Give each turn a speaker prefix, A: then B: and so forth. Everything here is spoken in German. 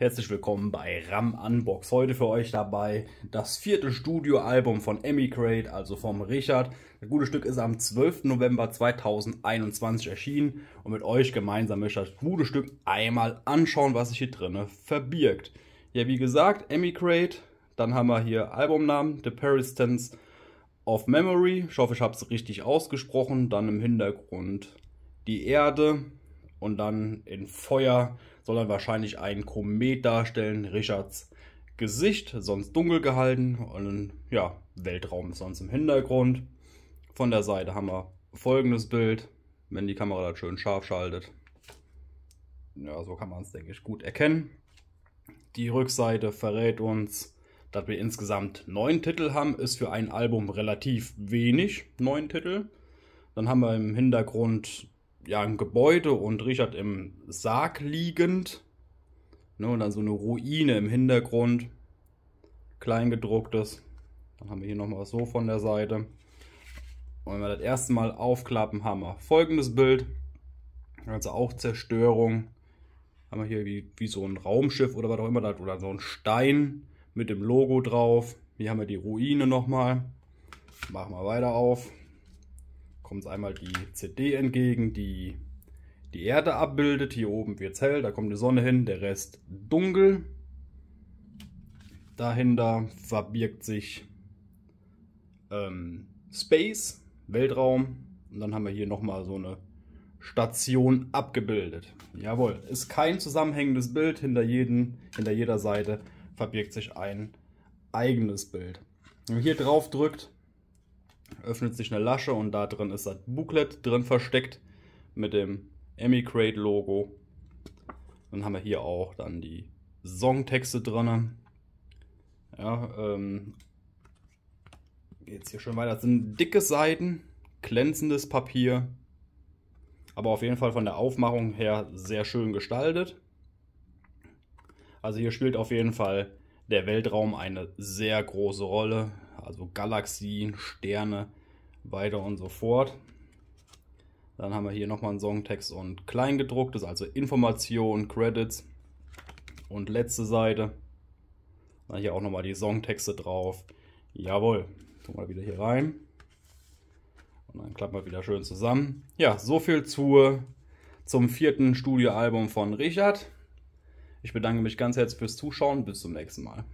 A: Herzlich willkommen bei RAM Unbox. Heute für euch dabei das vierte Studioalbum von Emigrate, also vom Richard. Das gute Stück ist am 12. November 2021 erschienen und mit euch gemeinsam möchte ich das gute Stück einmal anschauen, was sich hier drinne verbirgt. Ja, wie gesagt, Emigrate, dann haben wir hier Albumnamen, The Peristance of Memory. Ich hoffe, ich habe es richtig ausgesprochen. Dann im Hintergrund die Erde, und dann in Feuer soll dann wahrscheinlich ein Komet darstellen, Richards Gesicht, sonst dunkel gehalten und ja, Weltraum ist sonst im Hintergrund. Von der Seite haben wir folgendes Bild, wenn die Kamera das schön scharf schaltet. Ja, so kann man es, denke ich, gut erkennen. Die Rückseite verrät uns, dass wir insgesamt neun Titel haben, ist für ein Album relativ wenig, neun Titel. Dann haben wir im Hintergrund ja, im Gebäude und Richard im Sarg liegend. Ne, und dann so eine Ruine im Hintergrund. Kleingedrucktes. Dann haben wir hier nochmal so von der Seite. Und wenn wir das erste Mal aufklappen, haben wir folgendes Bild. Also auch Zerstörung. Haben wir hier wie, wie so ein Raumschiff oder was auch immer das. Oder so ein Stein mit dem Logo drauf. Hier haben wir die Ruine nochmal. Machen wir weiter auf kommt einmal die CD entgegen, die die Erde abbildet. Hier oben wird es hell, da kommt die Sonne hin, der Rest dunkel. Dahinter verbirgt sich ähm, Space, Weltraum. Und dann haben wir hier nochmal so eine Station abgebildet. Jawohl, ist kein zusammenhängendes Bild. Hinter, jeden, hinter jeder Seite verbirgt sich ein eigenes Bild. Wenn man hier drauf drückt, öffnet sich eine Lasche und da drin ist das Booklet drin versteckt mit dem Emicrate-Logo. Dann haben wir hier auch dann die Songtexte drin. Ja, ähm, geht's hier schon weiter. Das sind dicke Seiten, glänzendes Papier, aber auf jeden Fall von der Aufmachung her sehr schön gestaltet. Also hier spielt auf jeden Fall der Weltraum eine sehr große Rolle also Galaxien, Sterne, weiter und so fort. Dann haben wir hier nochmal einen Songtext und Kleingedrucktes, also Informationen, Credits. Und letzte Seite. Dann hier auch nochmal die Songtexte drauf. Jawohl. tun wir wieder hier rein. Und dann klappen wir wieder schön zusammen. Ja, so viel zu, zum vierten Studioalbum von Richard. Ich bedanke mich ganz herzlich fürs Zuschauen. Bis zum nächsten Mal.